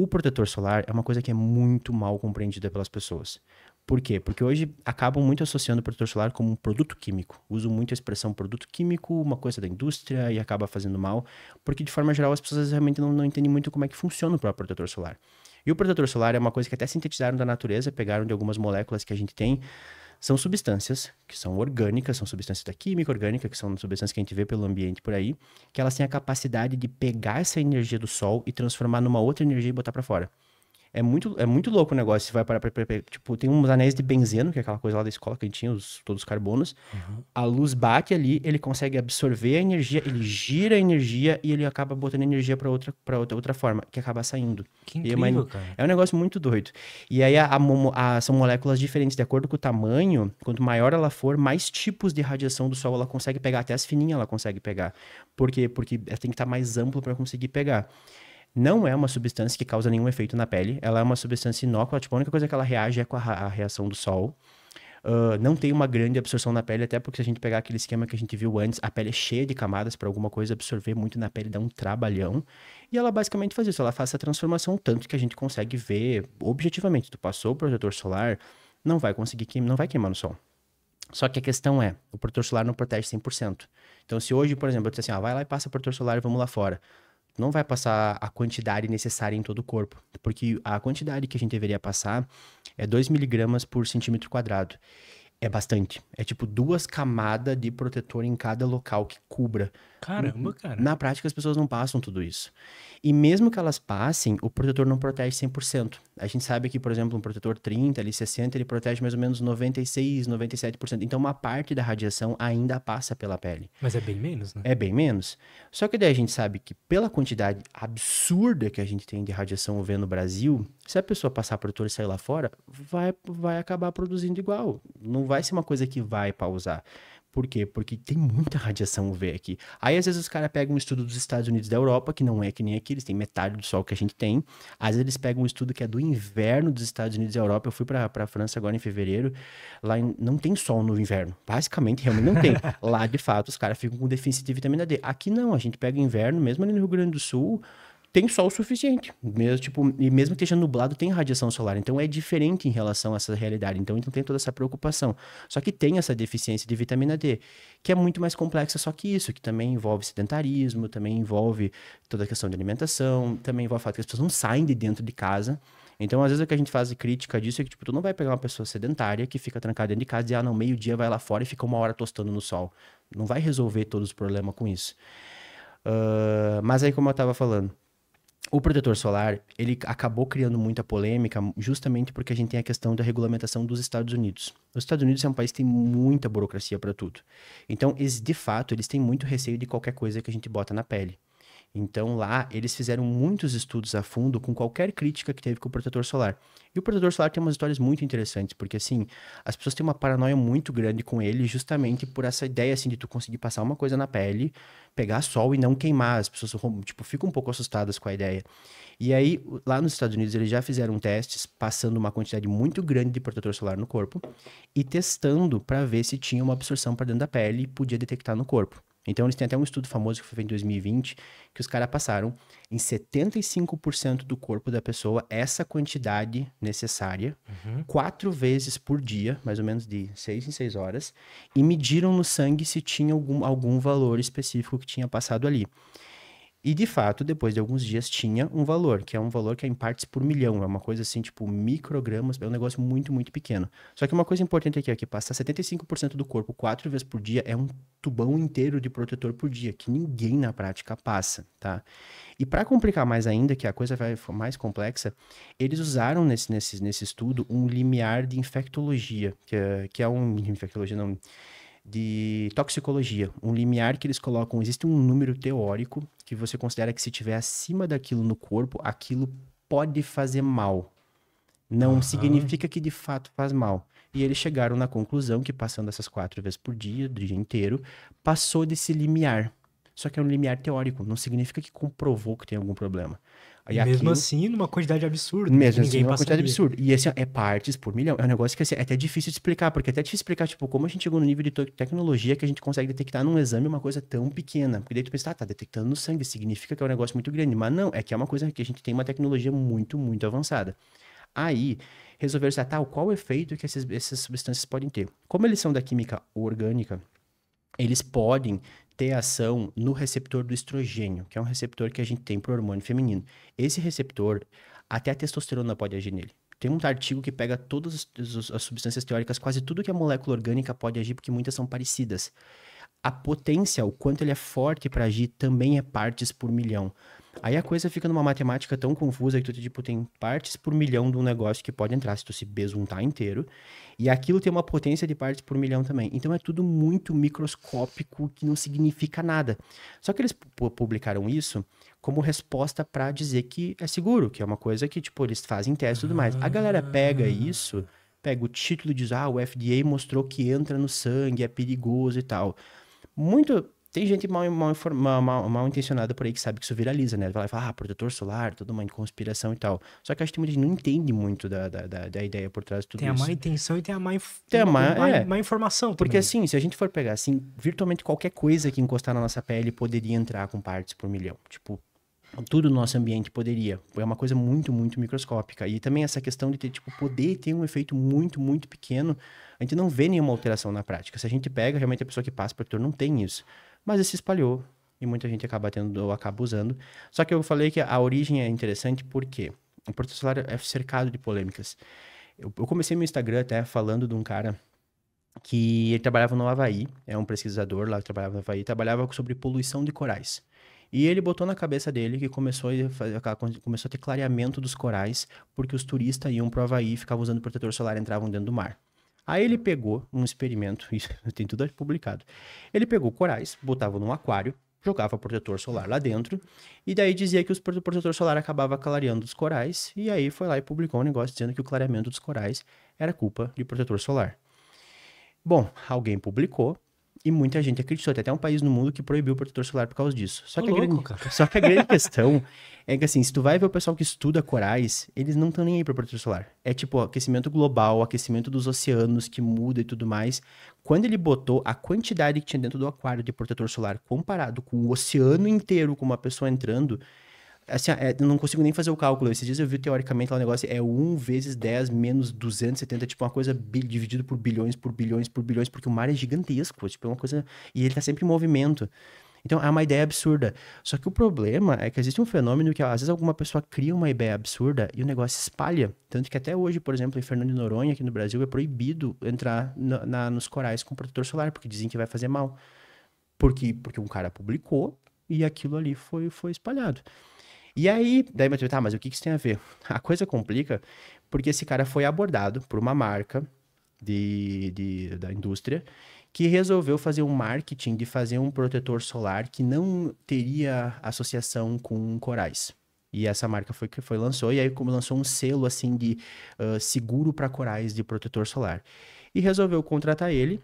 O protetor solar é uma coisa que é muito mal compreendida pelas pessoas. Por quê? Porque hoje acabam muito associando o protetor solar como um produto químico. Uso muito a expressão produto químico, uma coisa da indústria, e acaba fazendo mal, porque de forma geral as pessoas realmente não, não entendem muito como é que funciona o próprio protetor solar. E o protetor solar é uma coisa que até sintetizaram da natureza, pegaram de algumas moléculas que a gente tem, são substâncias que são orgânicas, são substâncias da química orgânica, que são substâncias que a gente vê pelo ambiente por aí, que elas têm a capacidade de pegar essa energia do sol e transformar numa outra energia e botar para fora. É muito, é muito louco o negócio. Você vai parar pra, pra, pra, Tipo, tem uns anéis de benzeno, que é aquela coisa lá da escola que a gente tinha, os, todos os carbonos. Uhum. A luz bate ali, ele consegue absorver a energia, ele gira a energia e ele acaba botando energia para outra, pra outra, outra forma, que acaba saindo. Que incrível, é, uma, é um negócio muito doido. E aí a, a, a, são moléculas diferentes, de acordo com o tamanho. Quanto maior ela for, mais tipos de radiação do Sol ela consegue pegar. Até as fininhas ela consegue pegar. Por quê? Porque ela tem que estar tá mais amplo para conseguir pegar. Não é uma substância que causa nenhum efeito na pele. Ela é uma substância inócua. Tipo, a única coisa que ela reage é com a, a reação do sol. Uh, não tem uma grande absorção na pele, até porque se a gente pegar aquele esquema que a gente viu antes, a pele é cheia de camadas para alguma coisa absorver muito na pele, dá um trabalhão. E ela basicamente faz isso, ela faz essa transformação tanto que a gente consegue ver objetivamente. Tu passou o protetor solar, não vai conseguir queimar, não vai queimar no sol. Só que a questão é, o protetor solar não protege 100%. Então, se hoje, por exemplo, eu disser assim, ah, vai lá e passa o protetor solar e vamos lá fora não vai passar a quantidade necessária em todo o corpo, porque a quantidade que a gente deveria passar é 2 miligramas por centímetro quadrado. É bastante. É tipo duas camadas de protetor em cada local que cubra. Caramba, cara. Na prática, as pessoas não passam tudo isso. E mesmo que elas passem, o protetor não protege 100%. A gente sabe que, por exemplo, um protetor 30, ali 60, ele protege mais ou menos 96, 97%. Então, uma parte da radiação ainda passa pela pele. Mas é bem menos, né? É bem menos. Só que daí a gente sabe que, pela quantidade absurda que a gente tem de radiação UV no Brasil, se a pessoa passar por tudo e sair lá fora, vai, vai acabar produzindo igual. Não vai ser uma coisa que vai pausar. Por quê? Porque tem muita radiação UV aqui. Aí, às vezes, os caras pegam um estudo dos Estados Unidos da Europa, que não é que nem aqui, eles têm metade do sol que a gente tem. Às vezes, eles pegam um estudo que é do inverno dos Estados Unidos da Europa. Eu fui para a França agora em fevereiro. Lá em, não tem sol no inverno. Basicamente, realmente não tem. lá, de fato, os caras ficam com deficiência de vitamina D. Aqui não, a gente pega inverno, mesmo ali no Rio Grande do Sul tem sol o suficiente. Mesmo, tipo, e mesmo que esteja nublado, tem radiação solar. Então é diferente em relação a essa realidade. Então, então tem toda essa preocupação. Só que tem essa deficiência de vitamina D, que é muito mais complexa só que isso, que também envolve sedentarismo, também envolve toda a questão de alimentação, também envolve o fato que as pessoas não saem de dentro de casa. Então, às vezes, o que a gente faz de crítica disso é que, tipo, tu não vai pegar uma pessoa sedentária que fica trancada dentro de casa e, ah, não, meio-dia vai lá fora e fica uma hora tostando no sol. Não vai resolver todos os problemas com isso. Uh, mas aí, como eu tava falando, o protetor solar, ele acabou criando muita polêmica justamente porque a gente tem a questão da regulamentação dos Estados Unidos. Os Estados Unidos é um país que tem muita burocracia para tudo. Então, eles, de fato, eles têm muito receio de qualquer coisa que a gente bota na pele. Então lá eles fizeram muitos estudos a fundo com qualquer crítica que teve com o protetor solar. E o protetor solar tem umas histórias muito interessantes, porque assim, as pessoas têm uma paranoia muito grande com ele justamente por essa ideia assim de tu conseguir passar uma coisa na pele, pegar sol e não queimar. As pessoas tipo ficam um pouco assustadas com a ideia. E aí, lá nos Estados Unidos, eles já fizeram testes passando uma quantidade muito grande de protetor solar no corpo e testando para ver se tinha uma absorção para dentro da pele e podia detectar no corpo. Então, eles têm até um estudo famoso que foi feito em 2020, que os caras passaram em 75% do corpo da pessoa essa quantidade necessária, uhum. quatro vezes por dia, mais ou menos de seis em seis horas, e mediram no sangue se tinha algum, algum valor específico que tinha passado ali. E de fato, depois de alguns dias, tinha um valor, que é um valor que é em partes por milhão, é uma coisa assim, tipo microgramas, é um negócio muito, muito pequeno. Só que uma coisa importante aqui é que passar 75% do corpo quatro vezes por dia é um tubão inteiro de protetor por dia, que ninguém na prática passa, tá? E para complicar mais ainda, que a coisa vai mais complexa, eles usaram nesse, nesse, nesse estudo um limiar de infectologia, que é, que é um. infectologia não de toxicologia, um limiar que eles colocam, existe um número teórico que você considera que se tiver acima daquilo no corpo, aquilo pode fazer mal. Não uhum. significa que de fato faz mal. E eles chegaram na conclusão que passando essas quatro vezes por dia, o dia inteiro, passou desse limiar. Só que é um limiar teórico, não significa que comprovou que tem algum problema. E mesmo assim, numa quantidade absurda. Mesmo assim, numa quantidade absurda. E esse é partes por milhão. É um negócio que assim, é até difícil de explicar, porque é até difícil explicar, tipo, como a gente chegou no nível de tecnologia que a gente consegue detectar num exame uma coisa tão pequena. Porque daí tu pensa, ah, tá detectando no sangue, significa que é um negócio muito grande. Mas não, é que é uma coisa que a gente tem uma tecnologia muito, muito avançada. Aí, resolveram assim, ah, tal, tá, qual o efeito que essas, essas substâncias podem ter. Como eles são da química orgânica, eles podem ter ação no receptor do estrogênio, que é um receptor que a gente tem para o hormônio feminino. Esse receptor, até a testosterona pode agir nele. Tem um artigo que pega todas as substâncias teóricas, quase tudo que a molécula orgânica pode agir, porque muitas são parecidas. A potência, o quanto ele é forte para agir, também é partes por milhão. Aí a coisa fica numa matemática tão confusa que tu, tipo, tem partes por milhão de um negócio que pode entrar se tu se besuntar inteiro. E aquilo tem uma potência de partes por milhão também. Então é tudo muito microscópico que não significa nada. Só que eles publicaram isso como resposta para dizer que é seguro, que é uma coisa que, tipo, eles fazem teste e tudo mais. A galera pega ah. isso, pega o título e diz, ah, o FDA mostrou que entra no sangue, é perigoso e tal. Muito tem gente mal, mal, mal, mal, intencionada por aí que sabe que isso viraliza, né? Vai lá e fala, ah, protetor solar, toda uma conspiração e tal. Só que acho que muita gente não entende muito da, da, da, da ideia por trás de tudo tem isso. Tem a má intenção e tem a má, inf... tem a má, é. má informação Porque assim, se a gente for pegar, assim, virtualmente qualquer coisa que encostar na nossa pele poderia entrar com partes por milhão. Tipo, tudo no nosso ambiente poderia. É uma coisa muito, muito microscópica. E também essa questão de ter, tipo, poder ter um efeito muito, muito pequeno, a gente não vê nenhuma alteração na prática. Se a gente pega, realmente a pessoa que passa por protetor não tem isso mas se espalhou e muita gente acaba tendo acaba usando. Só que eu falei que a origem é interessante porque o Porto Solar é cercado de polêmicas. Eu, eu comecei meu Instagram até falando de um cara que ele trabalhava no Havaí, é um pesquisador lá que trabalhava no Havaí, trabalhava sobre poluição de corais. E ele botou na cabeça dele que começou a, fazer, começou a ter clareamento dos corais, porque os turistas iam pro Havaí, ficavam usando protetor solar e entravam dentro do mar. Aí ele pegou um experimento, isso tem tudo publicado. Ele pegou corais, botava num aquário, jogava protetor solar lá dentro, e daí dizia que o protetor solar acabava clareando os corais, e aí foi lá e publicou um negócio dizendo que o clareamento dos corais era culpa de protetor solar. Bom, alguém publicou, e muita gente acreditou. Tem até um país no mundo que proibiu o protetor solar por causa disso. Só, que, louco, a, grande, só que a grande questão é que, assim, se tu vai ver o pessoal que estuda corais, eles não estão nem aí pro protetor solar. É tipo aquecimento global, aquecimento dos oceanos que muda e tudo mais. Quando ele botou a quantidade que tinha dentro do aquário de protetor solar comparado com o oceano inteiro, com uma pessoa entrando, Assim, é, não consigo nem fazer o cálculo. Esses dias eu vi teoricamente lá o negócio é 1 vezes 10 menos 270, tipo uma coisa dividido por bilhões, por bilhões, por bilhões, porque o mar é gigantesco, tipo, é uma coisa... E ele tá sempre em movimento. Então, é uma ideia absurda. Só que o problema é que existe um fenômeno que, às vezes, alguma pessoa cria uma ideia absurda e o negócio espalha. Tanto que até hoje, por exemplo, em Fernando de Noronha, aqui no Brasil, é proibido entrar na, na, nos corais com protetor solar, porque dizem que vai fazer mal. Porque, porque um cara publicou e aquilo ali foi, foi espalhado. E aí, daí eu tá, mas o que, que isso tem a ver? A coisa complica porque esse cara foi abordado por uma marca de, de, da indústria que resolveu fazer um marketing de fazer um protetor solar que não teria associação com corais. E essa marca foi que foi lançou e aí como lançou um selo assim de uh, seguro para corais de protetor solar. E resolveu contratar ele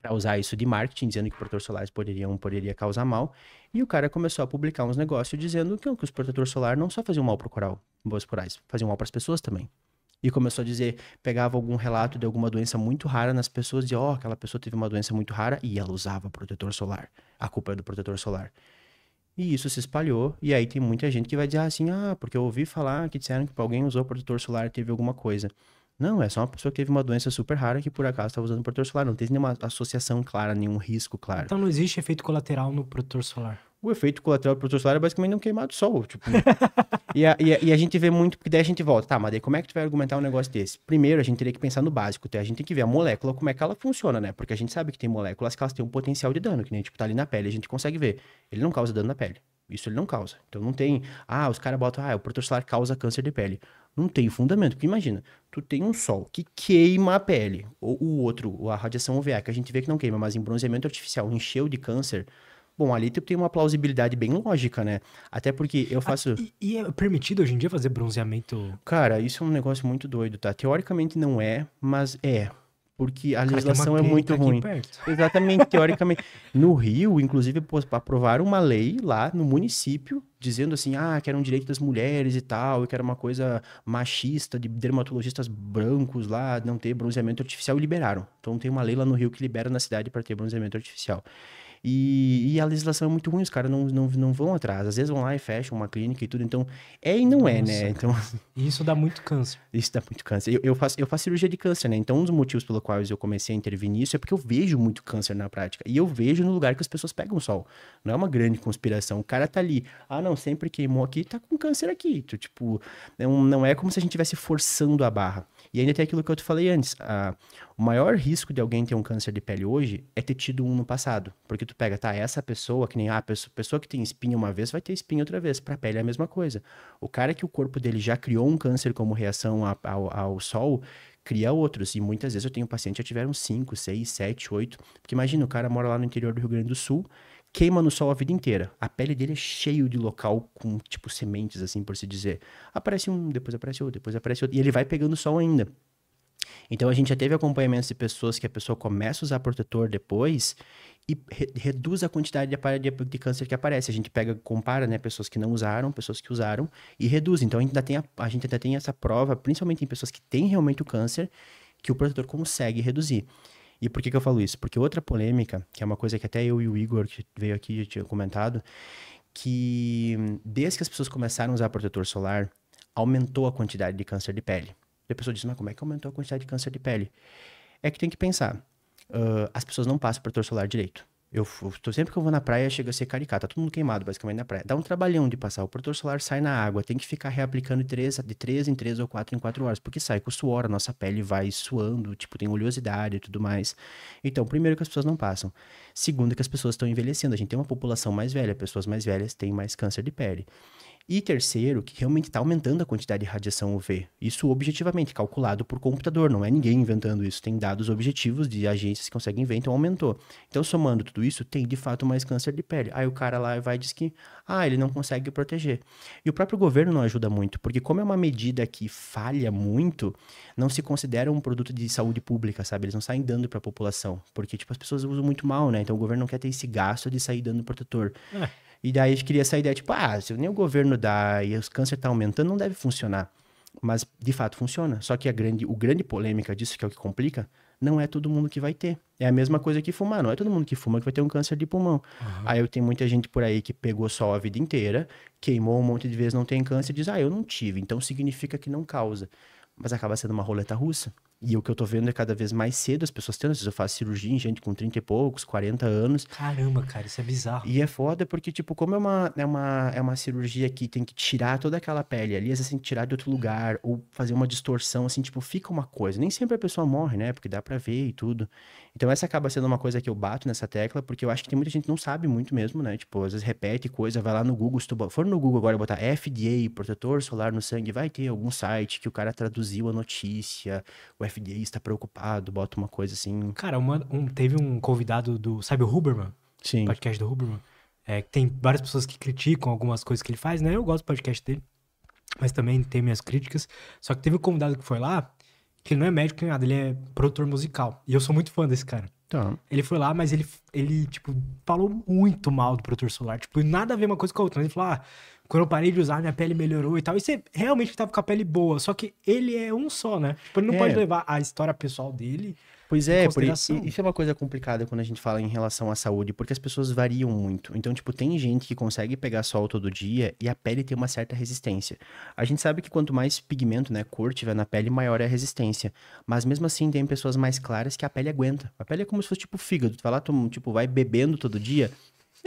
para usar isso de marketing, dizendo que protetores solares poderiam poderia causar mal. E o cara começou a publicar uns negócios dizendo que, que os protetores solares não só faziam mal para o coral, boas corais, faziam mal para as pessoas também. E começou a dizer, pegava algum relato de alguma doença muito rara nas pessoas, dizia, ó, oh, aquela pessoa teve uma doença muito rara e ela usava protetor solar. A culpa é do protetor solar. E isso se espalhou, e aí tem muita gente que vai dizer assim, ah, porque eu ouvi falar que disseram que alguém usou protetor solar e teve alguma coisa. Não, é só uma pessoa que teve uma doença super rara que por acaso estava usando protetor solar. Não tem nenhuma associação clara, nenhum risco claro. Então não existe efeito colateral no protetor solar. O efeito colateral do protetor solar é basicamente um queimado sol. Tipo, né? e, a, e, a, e, a, gente vê muito, porque daí a gente volta. Tá, mas daí como é que tu vai argumentar um negócio desse? Primeiro, a gente teria que pensar no básico. Tá? A gente tem que ver a molécula, como é que ela funciona, né? Porque a gente sabe que tem moléculas que elas têm um potencial de dano, que nem tipo tá ali na pele, a gente consegue ver. Ele não causa dano na pele. Isso ele não causa. Então não tem. Ah, os caras botam. Ah, o protetor solar causa câncer de pele. Não tem fundamento, porque imagina, tu tem um sol que queima a pele, ou o outro, a radiação UVA, que a gente vê que não queima, mas em bronzeamento artificial encheu de câncer, Bom, ali tu tem uma plausibilidade bem lógica, né? Até porque eu ah, faço. Ah, e, e, é permitido hoje em dia fazer bronzeamento? Cara, isso é um negócio muito doido, tá? Teoricamente não é, mas é porque a legislação é muito ruim. Exatamente, teoricamente. No Rio, inclusive, aprovaram uma lei lá no município, dizendo assim, ah, que era um direito das mulheres e tal, que era uma coisa machista, de dermatologistas brancos lá, não ter bronzeamento artificial, e liberaram. Então tem uma lei lá no Rio que libera na cidade para ter bronzeamento artificial. E, e a legislação é muito ruim, os caras não, não, não vão atrás. Às vezes vão lá e fecham uma clínica e tudo. Então, é e não Nossa, é, né? Então, isso dá muito câncer. Isso dá muito câncer. Eu, eu, faço, eu faço cirurgia de câncer, né? Então, um dos motivos pelo qual eu comecei a intervir nisso é porque eu vejo muito câncer na prática. E eu vejo no lugar que as pessoas pegam sol. Não é uma grande conspiração. O cara tá ali. Ah, não, sempre queimou aqui, tá com câncer aqui. tipo, não, não é como se a gente estivesse forçando a barra. E ainda tem aquilo que eu te falei antes. A, o maior risco de alguém ter um câncer de pele hoje é ter tido um no passado. Porque tu pega, tá, essa pessoa, que nem ah, a pessoa, pessoa que tem espinha uma vez, vai ter espinha outra vez. Pra pele é a mesma coisa. O cara que o corpo dele já criou um câncer como reação a, ao, ao sol, cria outros. E muitas vezes eu tenho pacientes que já tiveram 5, 6, 7, 8. Porque imagina, o cara mora lá no interior do Rio Grande do Sul queima no sol a vida inteira. A pele dele é cheio de local com, tipo, sementes, assim, por se dizer. Aparece um, depois aparece outro, depois aparece outro. E ele vai pegando sol ainda. Então a gente já teve acompanhamentos de pessoas que a pessoa começa a usar protetor depois e re reduz a quantidade de, de, de, câncer que aparece. A gente pega, compara, né, pessoas que não usaram, pessoas que usaram e reduz. Então a gente ainda tem, a, a gente ainda tem essa prova, principalmente em pessoas que têm realmente o câncer, que o protetor consegue reduzir. E por que, que eu falo isso? Porque outra polêmica, que é uma coisa que até eu e o Igor, que veio aqui, já tinha comentado, que desde que as pessoas começaram a usar protetor solar, aumentou a quantidade de câncer de pele. E a pessoa diz, mas como é que aumentou a quantidade de câncer de pele? É que tem que pensar, uh, as pessoas não passam protetor solar direito. Eu, tô sempre que eu vou na praia, chega a ser caricata. Tá todo mundo queimado, basicamente, na praia. Dá um trabalhão de passar. O protetor solar sai na água. Tem que ficar reaplicando de 3, de três em 3 ou 4 em 4 horas. Porque sai com suor, a nossa pele vai suando. Tipo, tem oleosidade e tudo mais. Então, primeiro que as pessoas não passam. Segundo que as pessoas estão envelhecendo. A gente tem uma população mais velha. Pessoas mais velhas têm mais câncer de pele. E terceiro, que realmente está aumentando a quantidade de radiação UV. Isso objetivamente, calculado por computador, não é ninguém inventando isso. Tem dados objetivos de agências que conseguem ver, então aumentou. Então, somando tudo isso, tem de fato mais câncer de pele. Aí o cara lá vai e diz que, ah, ele não consegue proteger. E o próprio governo não ajuda muito, porque como é uma medida que falha muito, não se considera um produto de saúde pública, sabe? Eles não saem dando para a população, porque, tipo, as pessoas usam muito mal, né? Então o governo não quer ter esse gasto de sair dando protetor. É. E daí a gente queria essa ideia, tipo, ah, se nem o governo dá e os câncer tá aumentando, não deve funcionar. Mas, de fato, funciona. Só que a grande, o grande polêmica disso, que é o que complica, não é todo mundo que vai ter. É a mesma coisa que fumar. Não é todo mundo que fuma que vai ter um câncer de pulmão. Uhum. Aí eu tenho muita gente por aí que pegou sol a vida inteira, queimou um monte de vezes, não tem câncer, diz, ah, eu não tive. Então significa que não causa. Mas acaba sendo uma roleta russa. E o que eu tô vendo é cada vez mais cedo as pessoas tendo. Às vezes eu faço cirurgia em gente com 30 e poucos, 40 anos. Caramba, cara, isso é bizarro. E é foda porque, tipo, como é uma, é uma, é uma cirurgia que tem que tirar toda aquela pele ali, às vezes tem que tirar de outro lugar, ou fazer uma distorção, assim, tipo, fica uma coisa. Nem sempre a pessoa morre, né? Porque dá pra ver e tudo. Então essa acaba sendo uma coisa que eu bato nessa tecla, porque eu acho que tem muita gente que não sabe muito mesmo, né? Tipo, às vezes repete coisa, vai lá no Google, se tu for no Google agora e botar FDA, protetor solar no sangue, vai ter algum site que o cara traduziu a notícia, o gay está preocupado, bota uma coisa assim. Cara, uma, um, teve um convidado do. Sabe o Huberman? Sim. Podcast do Huberman. É, tem várias pessoas que criticam algumas coisas que ele faz, né? Eu gosto do podcast dele, mas também tem minhas críticas. Só que teve um convidado que foi lá, que ele não é médico nem nada, ele é produtor musical. E eu sou muito fã desse cara. Tá. Ele foi lá, mas ele, ele, tipo, falou muito mal do produtor solar. Tipo, nada a ver uma coisa com a outra. Ele falou, ah, quando eu parei de usar, minha pele melhorou e tal. E você realmente tava com a pele boa, só que ele é um só, né? Tipo, ele não é. pode levar a história pessoal dele. Pois é, por isso, isso é uma coisa complicada quando a gente fala em relação à saúde, porque as pessoas variam muito. Então, tipo, tem gente que consegue pegar sol todo dia e a pele tem uma certa resistência. A gente sabe que quanto mais pigmento, né, cor tiver na pele, maior é a resistência. Mas mesmo assim, tem pessoas mais claras que a pele aguenta. A pele é como se fosse tipo fígado. Tu vai lá, tu, tipo, vai bebendo todo dia,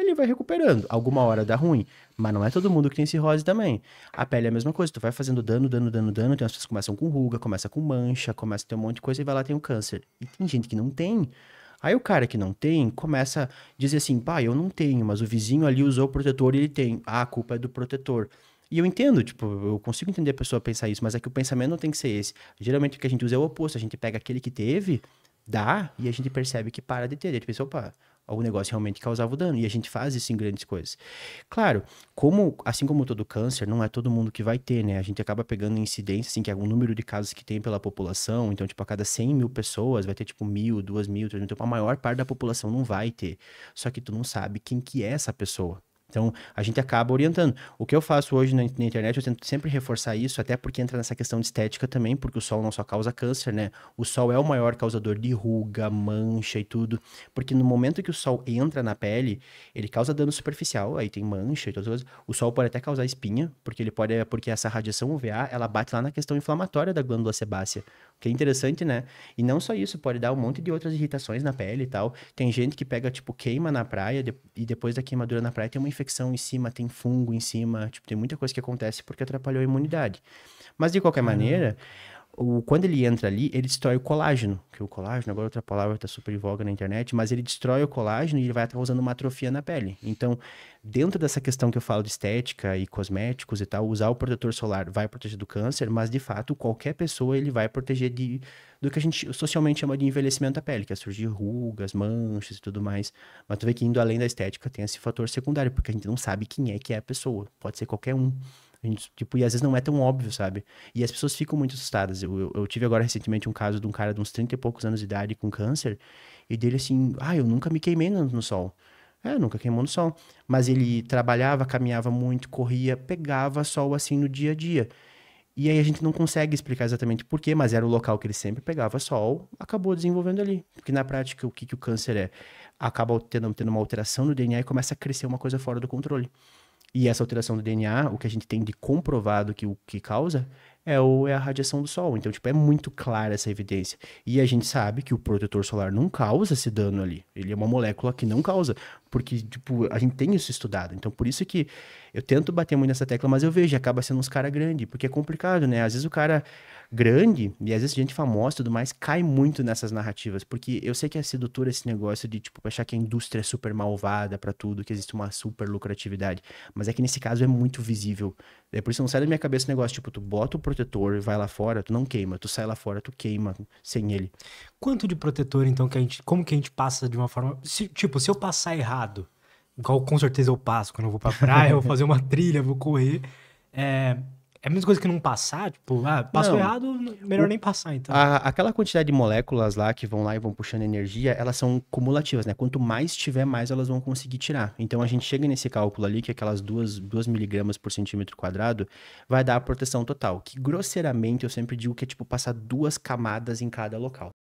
ele vai recuperando. Alguma hora dá ruim, mas não é todo mundo que tem cirrose também. A pele é a mesma coisa, tu vai fazendo dano, dano, dano, dano, tem as pessoas que começam com ruga, começa com mancha, começa a ter um monte de coisa e vai lá tem o um câncer. E tem gente que não tem. Aí o cara que não tem começa a dizer assim, pá, eu não tenho, mas o vizinho ali usou o protetor e ele tem. Ah, a culpa é do protetor. E eu entendo, tipo, eu consigo entender a pessoa pensar isso, mas é que o pensamento não tem que ser esse. Geralmente o que a gente usa é o oposto, a gente pega aquele que teve, dá, e a gente percebe que para de ter. A gente pensa, opa, algum negócio realmente causava o dano. E a gente faz isso em grandes coisas. Claro, como assim como todo câncer, não é todo mundo que vai ter, né? A gente acaba pegando incidência, assim, que é um número de casos que tem pela população. Então, tipo, a cada 100 mil pessoas vai ter, tipo, mil, duas mil, três mil. Então, a maior parte da população não vai ter. Só que tu não sabe quem que é essa pessoa. Então, a gente acaba orientando. O que eu faço hoje na, na, internet, eu tento sempre reforçar isso, até porque entra nessa questão de estética também, porque o sol não só causa câncer, né? O sol é o maior causador de ruga, mancha e tudo. Porque no momento que o sol entra na pele, ele causa dano superficial, aí tem mancha e todas as coisas. O sol pode até causar espinha, porque ele pode. Porque essa radiação UVA, ela bate lá na questão inflamatória da glândula sebácea. Que é interessante, né? E não só isso, pode dar um monte de outras irritações na pele e tal. Tem gente que pega, tipo, queima na praia de... e depois da queimadura na praia tem uma infecção em cima, tem fungo em cima. Tipo, tem muita coisa que acontece porque atrapalhou a imunidade. Mas de qualquer uhum. maneira, o, quando ele entra ali, ele destrói o colágeno. Que o colágeno, agora outra palavra está super em voga na internet, mas ele destrói o colágeno e ele vai estar causando uma atrofia na pele. Então, dentro dessa questão que eu falo de estética e cosméticos e tal, usar o protetor solar vai proteger do câncer, mas de fato, qualquer pessoa ele vai proteger de, do que a gente socialmente chama de envelhecimento da pele, que é surgir rugas, manchas e tudo mais. Mas tu vê que indo além da estética tem esse fator secundário, porque a gente não sabe quem é que é a pessoa. Pode ser qualquer um gente, tipo, e às vezes não é tão óbvio, sabe? E as pessoas ficam muito assustadas. Eu, eu, eu tive agora recentemente um caso de um cara de uns 30 e poucos anos de idade com câncer, e dele assim, ah, eu nunca me queimei no, no sol. É, nunca queimou no sol. Mas ele trabalhava, caminhava muito, corria, pegava sol assim no dia a dia. E aí a gente não consegue explicar exatamente por quê, mas era o local que ele sempre pegava sol, acabou desenvolvendo ali. Porque na prática, o que, que o câncer é? Acaba tendo, tendo uma alteração no DNA e começa a crescer uma coisa fora do controle. E essa alteração do DNA, o que a gente tem de comprovado que o que causa é, o, é a radiação do Sol. Então, tipo, é muito clara essa evidência. E a gente sabe que o protetor solar não causa esse dano ali. Ele é uma molécula que não causa. Porque, tipo, a gente tem isso estudado. Então, por isso que eu tento bater muito nessa tecla, mas eu vejo, acaba sendo uns cara grande, porque é complicado, né? Às vezes o cara grande, e às vezes gente famosa e tudo mais, cai muito nessas narrativas. Porque eu sei que é sedutor esse negócio de, tipo, achar que a indústria é super malvada para tudo, que existe uma super lucratividade. Mas é que nesse caso é muito visível. É por isso não sai da minha cabeça o negócio, tipo, tu bota o protetor, e vai lá fora, tu não queima. Tu sai lá fora, tu queima sem ele. Quanto de protetor, então, que a gente. Como que a gente passa de uma forma. Se, tipo, se eu passar errado, igual com certeza eu passo, quando eu vou pra praia, eu vou fazer uma trilha, vou correr. É, é a mesma coisa que não passar, tipo, ah, passou não. errado, melhor o, nem passar, então. A, aquela quantidade de moléculas lá que vão lá e vão puxando energia, elas são cumulativas, né? Quanto mais tiver, mais elas vão conseguir tirar. Então a gente chega nesse cálculo ali que aquelas 2 miligramas por centímetro quadrado vai dar a proteção total. Que grosseiramente eu sempre digo que é tipo passar duas camadas em cada local.